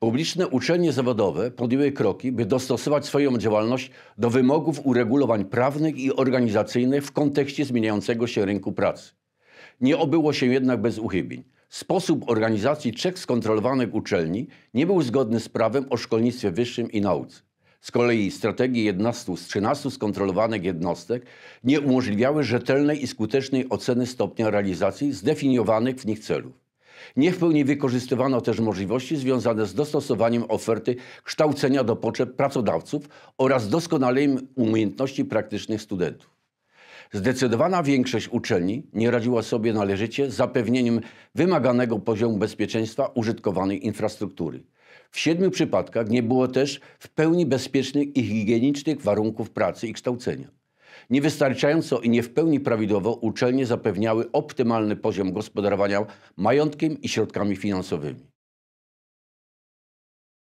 Publiczne uczelnie zawodowe podjęły kroki, by dostosować swoją działalność do wymogów uregulowań prawnych i organizacyjnych w kontekście zmieniającego się rynku pracy. Nie obyło się jednak bez uchybień. Sposób organizacji trzech skontrolowanych uczelni nie był zgodny z prawem o szkolnictwie wyższym i nauce. Z kolei strategie 11 z 13 skontrolowanych jednostek nie umożliwiały rzetelnej i skutecznej oceny stopnia realizacji zdefiniowanych w nich celów. Nie w pełni wykorzystywano też możliwości związane z dostosowaniem oferty kształcenia do potrzeb pracodawców oraz doskonaleniem umiejętności praktycznych studentów. Zdecydowana większość uczelni nie radziła sobie należycie z zapewnieniem wymaganego poziomu bezpieczeństwa użytkowanej infrastruktury. W siedmiu przypadkach nie było też w pełni bezpiecznych i higienicznych warunków pracy i kształcenia. Niewystarczająco i nie w pełni prawidłowo uczelnie zapewniały optymalny poziom gospodarowania majątkiem i środkami finansowymi.